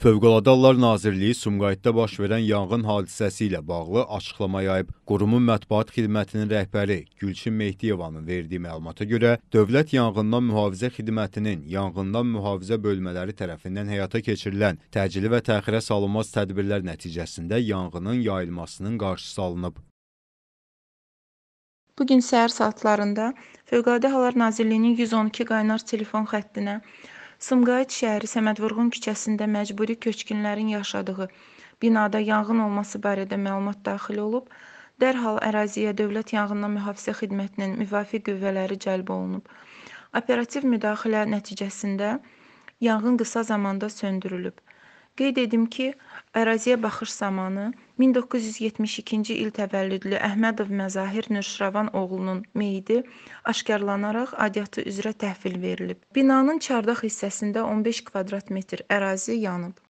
Fövqəladə Hallar Nazirliyi Sumqayıtda baş verən yanğın hadisəsi ilə bağlı açıqlama yayıb. Qurumun mətbuat xidmətinin rəhbəri Gülçin Mehdiyevanın verdiyi məlumata görə, Dövlət Yanğından Mühafizə Xidmətinin yanğından mühafizə bölmələri tərəfindən həyata keçirilən təcili və təxirə salınmaz tədbirlər nəticəsində yanğının yayılmasının qarşısı alınıb. Bu gün səhər saatlarında Fövqəladə Hallar Nazirliyinin 112 qaynar telefon xəttinə Sumqayıt şəhəri Səməd Vurğun küçəsində məcburi köçkünlərin yaşadığı binada yanğın olması barədə məlumat daxil olub. Dərhal əraziyə Dövlət Yanğından Mühafizə Xidmətinin müvafiq qüvvələri cəlb olunub. Operativ müdaxilə nəticəsində yanğın qısa zamanda söndürülüb. Qeyd edim ki, əraziyə baxış zamanı 1972-ci il təvəllüdlü Əhmədov Məzahir Nurşravan oğlunun meyidi aşkarlanaraq aidiyyatı üzrə təhvil verilib. Binanın çardaq hissəsində 15 kvadrat metr ərazi yanıb.